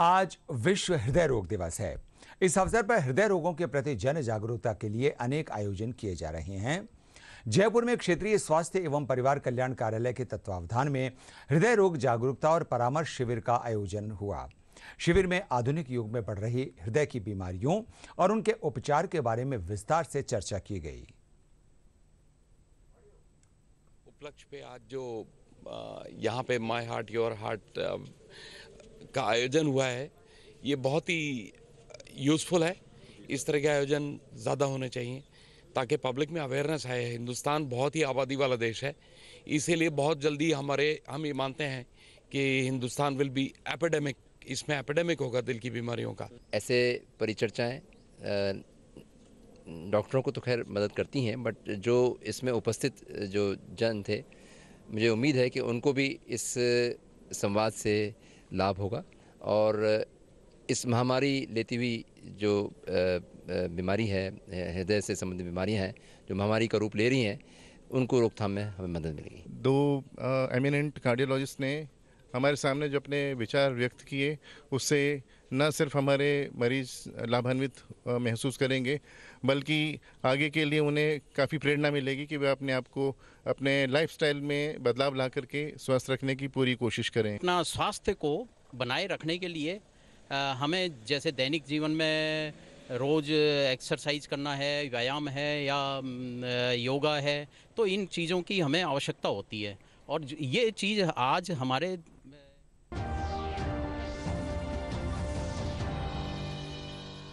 आज विश्व हृदय रोग दिवस है इस अवसर पर हृदय रोगों के प्रति जन जागरूकता के लिए अनेक आयोजन किए जा रहे हैं जयपुर में क्षेत्रीय स्वास्थ्य एवं परिवार कल्याण कार्यालय के तत्वावधान में हृदय रोग जागरूकता और परामर्श शिविर का आयोजन हुआ शिविर में आधुनिक युग में बढ़ रही हृदय की बीमारियों और उनके उपचार के बारे में विस्तार से चर्चा की गई उपलक्ष्य पे आज जो यहाँ पे माय हार्ट योर हार्ट का आयोजन हुआ है ये बहुत ही यूज़फुल है इस तरह के आयोजन ज़्यादा होने चाहिए ताकि पब्लिक में अवेयरनेस आए हिंदुस्तान बहुत ही आबादी वाला देश है इसीलिए बहुत जल्दी हमारे हम ये मानते हैं कि हिंदुस्तान विल बी एपिडेमिक इसमें एपिडेमिक होगा दिल की बीमारियों का ऐसे परिचर्चाएं डॉक्टरों को तो खैर मदद करती हैं बट जो इसमें उपस्थित जो जन थे मुझे उम्मीद है कि उनको भी इस संवाद से लाभ होगा और इस महामारी लेती हुई जो बीमारी है हृदय से संबंधित बीमारियां हैं जो महामारी का रूप ले रही हैं उनको रोकथाम में हमें मदद मिलेगी दो एमिनेंट कार्डियोलॉजिस्ट ने हमारे सामने जो अपने विचार व्यक्त किए उससे न सिर्फ हमारे मरीज लाभान्वित महसूस करेंगे बल्कि आगे के लिए उन्हें काफ़ी प्रेरणा मिलेगी कि वे अपने आप को अपने लाइफस्टाइल में बदलाव ला करके स्वस्थ रखने की पूरी कोशिश करें अपना स्वास्थ्य को बनाए रखने के लिए हमें जैसे दैनिक जीवन में रोज़ एक्सरसाइज करना है व्यायाम है या योगा है तो इन चीज़ों की हमें आवश्यकता होती है और ये चीज़ आज हमारे